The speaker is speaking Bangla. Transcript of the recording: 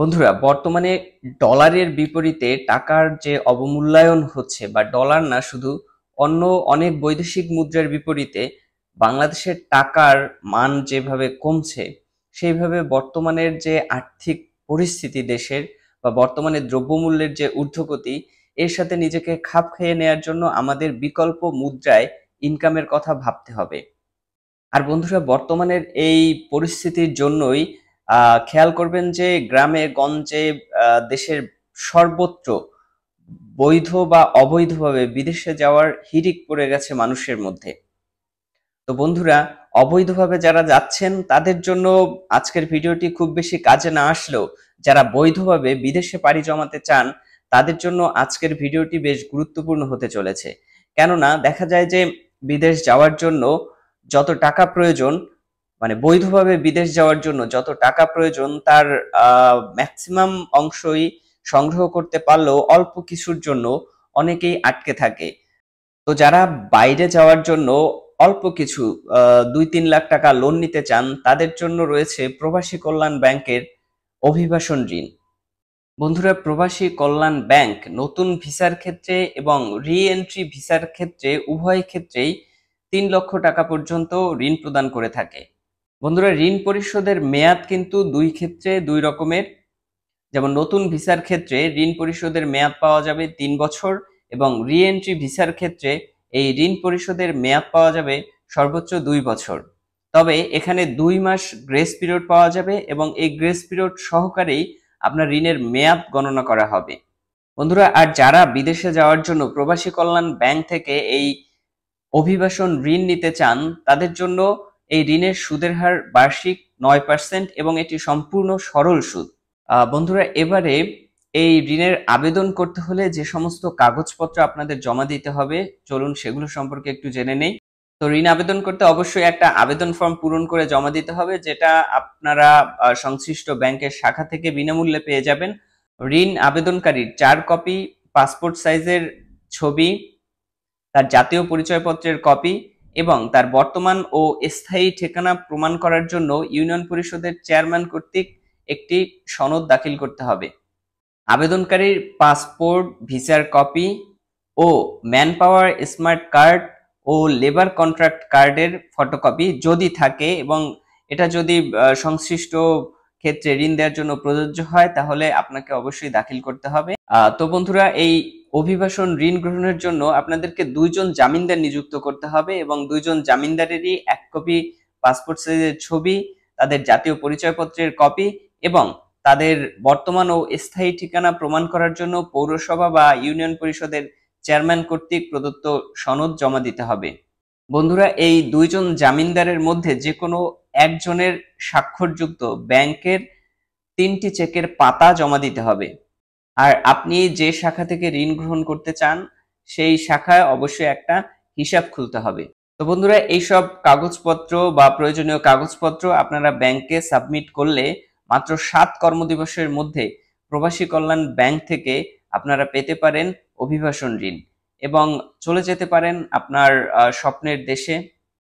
বন্ধুরা বর্তমানে ডলারের বিপরীতে টাকার যে অবমূল্যায়ন হচ্ছে বা ডলার না শুধু অন্য অনেক বৈদেশিক মুদ্রার বিপরীতে বাংলাদেশের টাকার মান যেভাবে কমছে সেইভাবে বর্তমানের যে আর্থিক পরিস্থিতি দেশের বা বর্তমানে দ্রব্যমূল্যের যে ঊর্ধ্বগতি এর সাথে নিজেকে খাপ খেয়ে নেয়ার জন্য আমাদের বিকল্প মুদ্রায় ইনকামের কথা ভাবতে হবে আর বন্ধুরা বর্তমানের এই পরিস্থিতির জন্যই খেয়াল করবেন যে গ্রামে গঞ্জে দেশের সর্বত্র বৈধ বা অবৈধভাবে বিদেশে যাওয়ার হিরিক পড়ে গেছে মানুষের মধ্যে তো বন্ধুরা অবৈধভাবে যারা যাচ্ছেন তাদের জন্য আজকের ভিডিওটি খুব বেশি কাজে না আসলেও যারা বৈধভাবে বিদেশে পাড়ি জমাতে চান তাদের জন্য আজকের ভিডিওটি বেশ গুরুত্বপূর্ণ হতে চলেছে কেননা দেখা যায় যে বিদেশ যাওয়ার জন্য যত টাকা প্রয়োজন মানে বৈধভাবে বিদেশ যাওয়ার জন্য যত টাকা প্রয়োজন তার ম্যাক্সিমাম অংশই সংগ্রহ করতে পারলেও অল্প কিছুর জন্য অনেকেই আটকে থাকে তো যারা বাইরে যাওয়ার জন্য অল্প কিছু দুই তিন লাখ টাকা লোন নিতে চান তাদের জন্য রয়েছে প্রবাসী কল্যাণ ব্যাংকের অভিবাসন ঋণ বন্ধুরা প্রবাসী কল্যাণ ব্যাংক নতুন ভিসার ক্ষেত্রে এবং রি এন্ট্রি ভিসার ক্ষেত্রে উভয় ক্ষেত্রেই তিন লক্ষ টাকা পর্যন্ত ঋণ প্রদান করে থাকে বন্ধুরা ঋণ পরিশোধের মেয়াদ কিন্তু দুই ক্ষেত্রে দুই রকমের যেমন নতুন ভিসার ক্ষেত্রে ঋণ পরিশোধের মেয়াদ পাওয়া যাবে তিন বছর এবং রিএন্ট্রি ভিসার ক্ষেত্রে এই ঋণ পরিশোধের মেয়াদ পাওয়া যাবে সর্বোচ্চ দুই বছর তবে এখানে দুই মাস গ্রেস পিরিয়ড পাওয়া যাবে এবং এই গ্রেস পিরিয়ড সহকারেই আপনার ঋণের মেয়াদ গণনা করা হবে বন্ধুরা আর যারা বিদেশে যাওয়ার জন্য প্রবাসী কল্যাণ ব্যাংক থেকে এই অভিবাসন ঋণ নিতে চান তাদের জন্য এই ঋণের সুদের হার বার্ষিক নয় পার্সেন্ট এবং এটি সম্পূর্ণ সরল সুদ বন্ধুরা এবারে এই ঋণের আবেদন করতে হলে যে সমস্ত কাগজপত্র আপনাদের জমা দিতে হবে চলুন সেগুলো সম্পর্কে একটু জেনে নেই তো ঋণ আবেদন করতে অবশ্যই একটা আবেদন ফর্ম পূরণ করে জমা দিতে হবে যেটা আপনারা সংশ্লিষ্ট ব্যাংকের শাখা থেকে বিনামূল্যে পেয়ে যাবেন ঋণ আবেদনকারীর চার কপি পাসপোর্ট সাইজের ছবি তার জাতীয় পরিচয়পত্রের কপি এবং তার বর্তমান ও স্থায়ী ঠিকানা প্রমাণ করার জন্য ইউনিয়ন পরিষদের চেয়ারম্যান কর্তৃক একটি সনদ দাখিল করতে হবে আবেদনকারীর পাসপোর্ট ভিসার কপি ও ম্যান পাওয়ার স্মার্ট কার্ড ও লেবার কন্ট্রাক্ট কার্ডের ফটোকপি যদি থাকে এবং এটা যদি সংশ্লিষ্ট ক্ষেত্রে ঋণ দেওয়ার জন্য প্রযোজ্য হয় তাহলে আপনাকে অবশ্যই দাখিল করতে হবে তো বন্ধুরা এই অভিবাসন ঋণ গ্রহণের জন্য আপনাদেরকে দুইজন জামিনদার নিযুক্ত করতে হবে এবং দুইজন জামিনদারেরই এক কপি পাসপোর্ট সাইজের ছবি তাদের জাতীয় পরিচয়পত্রের কপি এবং তাদের বর্তমান ও স্থায়ী ঠিকানা প্রমাণ করার জন্য পৌরসভা বা ইউনিয়ন পরিষদের চেয়ারম্যান কর্তৃক প্রদত্ত সনদ জমা দিতে হবে বন্ধুরা এই দুইজন জামিনদারের মধ্যে যে কোনো একজনের স্বাক্ষরযুক্ত ব্যাংকের তিনটি চেকের পাতা জমা দিতে হবে আর আপনি যে শাখা থেকে ঋণ গ্রহণ করতে চান সেই শাখায় অবশ্যই একটা হিসাব খুলতে হবে তো বন্ধুরা এইসব কাগজপত্র বা প্রয়োজনীয় কাগজপত্র আপনারা ব্যাংকে সাবমিট করলে মাত্র সাত কর্মদিবসের মধ্যে প্রবাসী কল্যাণ ব্যাংক থেকে আপনারা পেতে পারেন অভিবাসন ঋণ এবং চলে যেতে পারেন আপনার স্বপ্নের দেশে